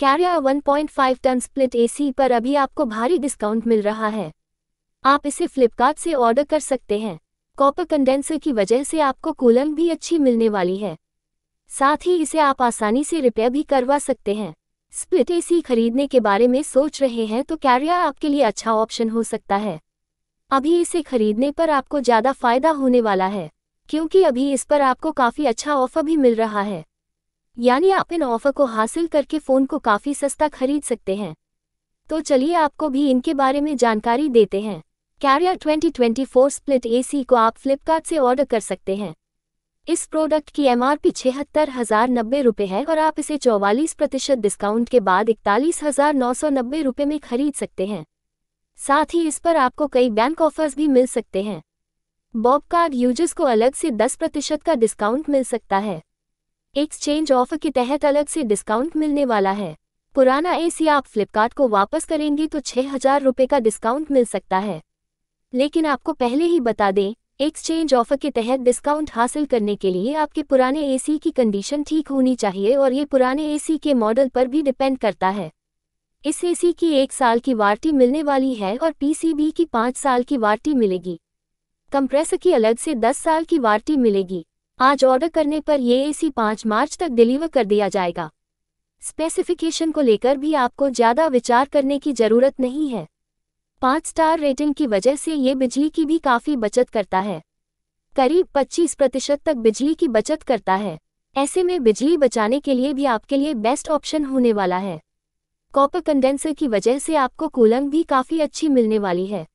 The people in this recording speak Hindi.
कैरियर 1.5 टन स्प्लिट एसी पर अभी आपको भारी डिस्काउंट मिल रहा है आप इसे फ्लिपकार्ट से ऑर्डर कर सकते हैं कॉपर कंडेंसर की वजह से आपको कूलर भी अच्छी मिलने वाली है साथ ही इसे आप आसानी से रिपेयर भी करवा सकते हैं स्प्लिट एसी खरीदने के बारे में सोच रहे हैं तो कैरियर आपके लिए अच्छा ऑप्शन हो सकता है अभी इसे खरीदने पर आपको ज़्यादा फायदा होने वाला है क्योंकि अभी इस पर आपको काफ़ी अच्छा ऑफर भी मिल रहा है यानी आप इन ऑफर को हासिल करके फ़ोन को काफ़ी सस्ता खरीद सकते हैं तो चलिए आपको भी इनके बारे में जानकारी देते हैं कैरियर 2024 स्प्लिट एसी को आप फ्लिपकार्ट से ऑर्डर कर सकते हैं इस प्रोडक्ट की एमआरपी छिहत्तर हज़ार नब्बे रुपये है और आप इसे चौवालीस प्रतिशत डिस्काउंट के बाद इकतालीस हज़ार नौ सौ नब्बे रुपये में खरीद सकते हैं साथ ही इस पर आपको कई बैंक ऑफर्स भी मिल सकते हैं बॉब कार्ड यूजर्स को अलग से दस प्रतिशत का डिस्काउंट मिल सकता है एक्सचेंज ऑफर के तहत अलग से डिस्काउंट मिलने वाला है पुराना एसी आप फ्लिपकार्ट को वापस करेंगे तो छः हजार रुपये का डिस्काउंट मिल सकता है लेकिन आपको पहले ही बता दें एक्सचेंज ऑफर के तहत डिस्काउंट हासिल करने के लिए आपके पुराने एसी की कंडीशन ठीक होनी चाहिए और ये पुराने एसी के मॉडल पर भी डिपेंड करता है इस एसी की एक साल की वार्टी मिलने वाली है और पीसीबी की पाँच साल की वार्टी मिलेगी कंप्रेसर की अलग से दस साल की वार्टी मिलेगी आज ऑर्डर करने पर ये एसी पाँच मार्च तक डिलीवर कर दिया जाएगा स्पेसिफिकेशन को लेकर भी आपको ज़्यादा विचार करने की ज़रूरत नहीं है पाँच स्टार रेटिंग की वजह से ये बिजली की भी काफ़ी बचत करता है करीब 25 प्रतिशत तक बिजली की बचत करता है ऐसे में बिजली बचाने के लिए भी आपके लिए बेस्ट ऑप्शन होने वाला है कॉपर कंडेंसर की वजह से आपको कूलंग भी काफ़ी अच्छी मिलने वाली है